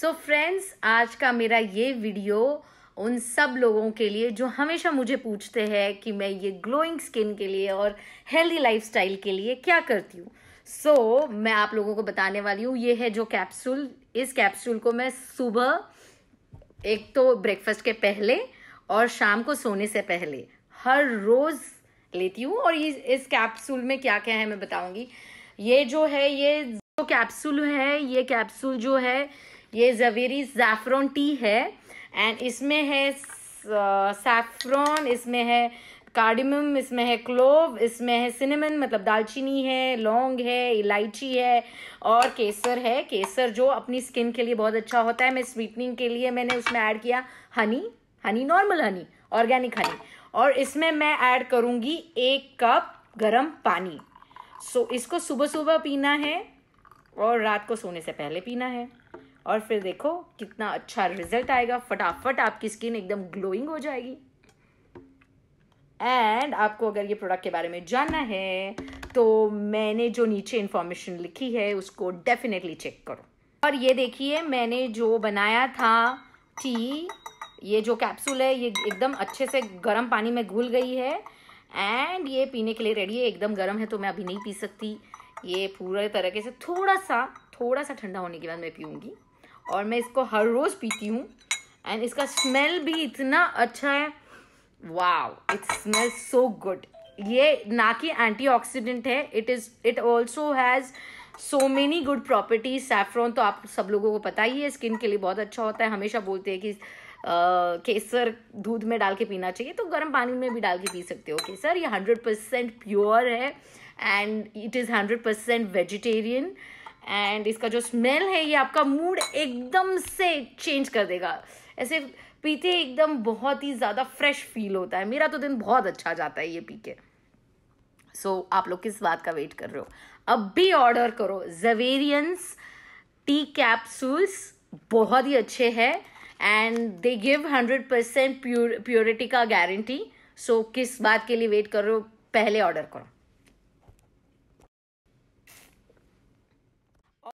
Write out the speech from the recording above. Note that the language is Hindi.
सो so फ्रेंड्स आज का मेरा ये वीडियो उन सब लोगों के लिए जो हमेशा मुझे पूछते हैं कि मैं ये ग्लोइंग स्किन के लिए और हेल्दी लाइफस्टाइल के लिए क्या करती हूँ सो so, मैं आप लोगों को बताने वाली हूँ ये है जो कैप्सूल इस कैप्सूल को मैं सुबह एक तो ब्रेकफास्ट के पहले और शाम को सोने से पहले हर रोज़ लेती हूँ और ये इस कैप्सूल में क्या क्या है मैं बताऊँगी ये जो है ये जो कैप्सूल है ये कैप्सूल जो है ये जवेरी ज़ैफ़रॉन टी है एंड इसमें है सैफ्रॉन uh, इसमें है कार्डिमम इसमें है क्लोव इसमें है सिनेमन मतलब दालचीनी है लौंग है इलायची है और केसर है केसर जो अपनी स्किन के लिए बहुत अच्छा होता है मैं स्वीटनिंग के लिए मैंने उसमें ऐड किया honey honey normal honey organic honey और इसमें मैं ऐड करूँगी एक कप गरम पानी सो so, इसको सुबह सुबह पीना है और रात को सोने से पहले पीना है और फिर देखो कितना अच्छा रिजल्ट आएगा फटाफट आपकी स्किन एकदम ग्लोइंग हो जाएगी एंड आपको अगर ये प्रोडक्ट के बारे में जानना है तो मैंने जो नीचे इन्फॉर्मेशन लिखी है उसको डेफिनेटली चेक करो और ये देखिए मैंने जो बनाया था टी ये जो कैप्सूल है ये एकदम अच्छे से गर्म पानी में घुल गई है एंड ये पीने के लिए रेडी है एकदम गर्म है तो मैं अभी नहीं पी सकती ये पूरे तरीके से थोड़ा सा थोड़ा सा ठंडा होने के बाद मैं पीऊँगी और मैं इसको हर रोज़ पीती हूँ एंड इसका स्मेल भी इतना अच्छा है wow it smell so good ये ना कि एंटीऑक्सीडेंट है it is it also has so many good properties saffron तो आप सब लोगों को पता ही है स्किन के लिए बहुत अच्छा होता है हमेशा बोलते हैं कि Uh, केसर दूध में डाल के पीना चाहिए तो गर्म पानी में भी डाल के पी सकते हो केसर ये हंड्रेड परसेंट प्योर है and it is hundred percent vegetarian and इसका जो स्मेल है ये आपका मूड एकदम से चेंज कर देगा ऐसे पीते एकदम बहुत ही ज़्यादा फ्रेश फील होता है मेरा तो दिन बहुत अच्छा जाता है ये पी के सो so, आप लोग किस बात का वेट कर रहे हो अब भी ऑर्डर करो जवेरियंस टी कैप्सूल्स बहुत ही अच्छे हैं and they give hundred percent purity का गारंटी सो किस बात के लिए वेट कर रहे हो पहले ऑर्डर करो